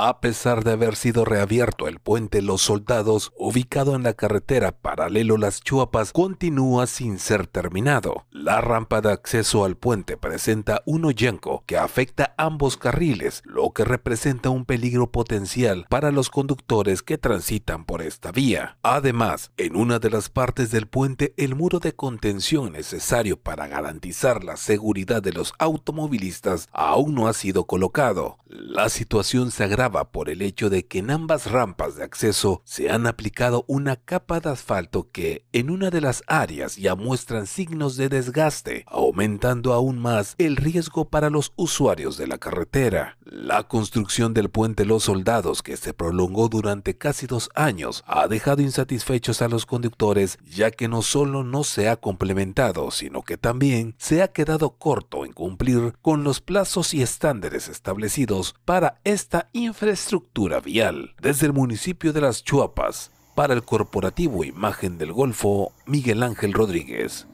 A pesar de haber sido reabierto el puente Los Soldados, ubicado en la carretera paralelo Las Chuapas, continúa sin ser terminado. La rampa de acceso al puente presenta un hoyanco que afecta ambos carriles, lo que representa un peligro potencial para los conductores que transitan por esta vía. Además, en una de las partes del puente, el muro de contención necesario para garantizar la seguridad de los automovilistas aún no ha sido colocado. La situación se agrava por el hecho de que en ambas rampas de acceso se han aplicado una capa de asfalto que en una de las áreas ya muestran signos de desgaste, aumentando aún más el riesgo para los usuarios de la carretera. La construcción del puente Los Soldados, que se prolongó durante casi dos años, ha dejado insatisfechos a los conductores, ya que no solo no se ha complementado, sino que también se ha quedado corto en cumplir con los plazos y estándares establecidos para esta infraestructura infraestructura vial desde el municipio de Las Chuapas para el corporativo Imagen del Golfo Miguel Ángel Rodríguez.